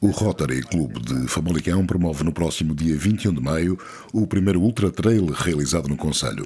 O Rotary Clube de Famalicão promove no próximo dia 21 de maio o primeiro Ultra Trail realizado no Conselho.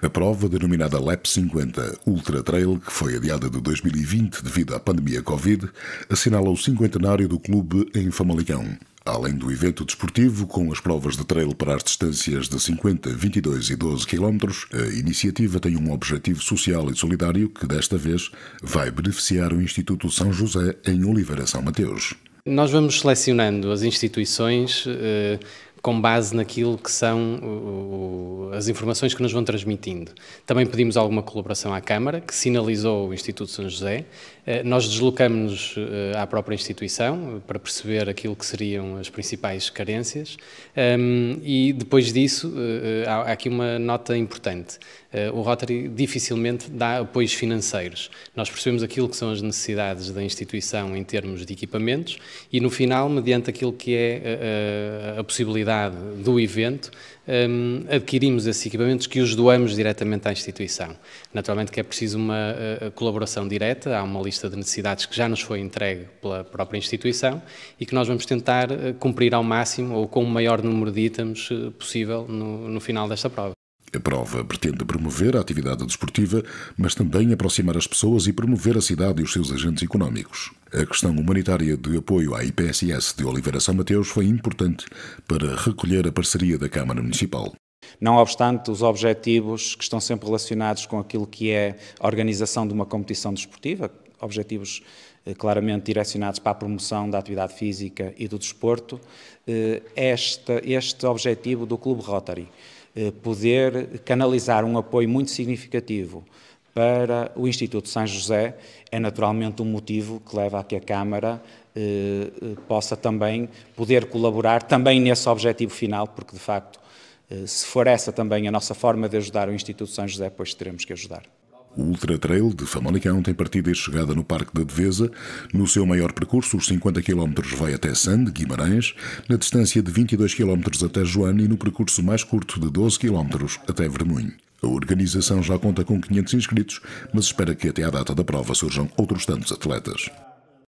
A prova, denominada LEP 50 Ultra Trail, que foi adiada de 2020 devido à pandemia Covid, assinala o cinquentenário do clube em Famalicão. Além do evento desportivo, com as provas de trail para as distâncias de 50, 22 e 12 km, a iniciativa tem um objetivo social e solidário que, desta vez, vai beneficiar o Instituto São José em Oliveira São Mateus. Nós vamos selecionando as instituições eh, com base naquilo que são o, as informações que nos vão transmitindo. Também pedimos alguma colaboração à Câmara, que sinalizou o Instituto São José. Eh, nós deslocamos-nos eh, à própria instituição eh, para perceber aquilo que seriam as principais carências ehm, e depois disso há aqui uma nota importante. O Rotary dificilmente dá apoios financeiros. Nós percebemos aquilo que são as necessidades da instituição em termos de equipamentos e no final, mediante aquilo que é a possibilidade do evento, um, adquirimos esses equipamentos que os doamos diretamente à instituição. Naturalmente que é preciso uma uh, colaboração direta, há uma lista de necessidades que já nos foi entregue pela própria instituição e que nós vamos tentar uh, cumprir ao máximo ou com o maior número de itens uh, possível no, no final desta prova. A prova pretende promover a atividade desportiva, mas também aproximar as pessoas e promover a cidade e os seus agentes económicos. A questão humanitária de apoio à IPSS de Oliveira São Mateus foi importante para recolher a parceria da Câmara Municipal. Não obstante, os objetivos que estão sempre relacionados com aquilo que é a organização de uma competição desportiva, objetivos eh, claramente direcionados para a promoção da atividade física e do desporto, eh, este, este objetivo do Clube Rotary, eh, poder canalizar um apoio muito significativo para o Instituto São José é naturalmente um motivo que leva a que a Câmara eh, eh, possa também poder colaborar também nesse objetivo final, porque de facto, eh, se for essa também a nossa forma de ajudar o Instituto São José, pois teremos que ajudar. O Ultra Trail de Famalicão tem partida e chegada no Parque da Devesa. No seu maior percurso, os 50 km vai até Sande, Guimarães, na distância de 22 km até Joane e no percurso mais curto de 12 km até Vermunho. A organização já conta com 500 inscritos, mas espera que até à data da prova surjam outros tantos atletas.